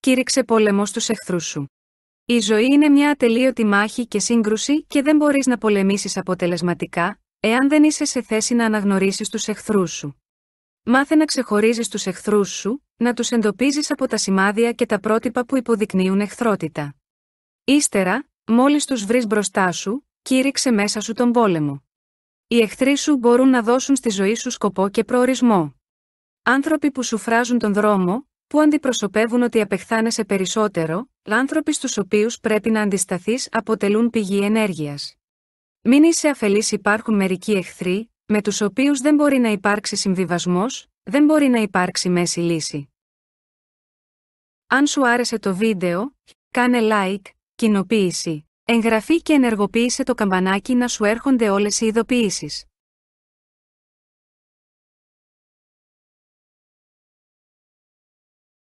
Κήρυξε πόλεμο στους εχθρούς σου. Η ζωή είναι μια ατελείωτη μάχη και σύγκρουση και δεν μπορείς να πολεμήσεις αποτελεσματικά, εάν δεν είσαι σε θέση να αναγνωρίσεις τους εχθρούς σου. Μάθε να ξεχωρίζεις τους εχθρούς σου, να τους εντοπίζεις από τα σημάδια και τα πρότυπα που υποδεικνύουν εχθρότητα. Ύστερα, μόλις τους βρεις μπροστά σου, κήρυξε μέσα σου τον πόλεμο. Οι εχθροί σου μπορούν να δώσουν στη ζωή σου σκοπό και προορισμό. Άνθρωποι που σου φράζουν τον δρόμο, που αντιπροσωπεύουν ότι απεχθάνεσαι περισσότερο, άνθρωποι στους οποίους πρέπει να αντισταθείς αποτελούν πηγή ενέργειας. Μην είσαι αφελής υπάρχουν μερικοί εχθροί, με τους οποίους δεν μπορεί να υπάρξει συμβιβασμός, δεν μπορεί να υπάρξει μέση λύση. Αν σου άρεσε το βίντεο, κάνε like, κοινοποίηση, εγγραφή και ενεργοποίησε το καμπανάκι να σου έρχονται όλες οι ειδοποιήσεις.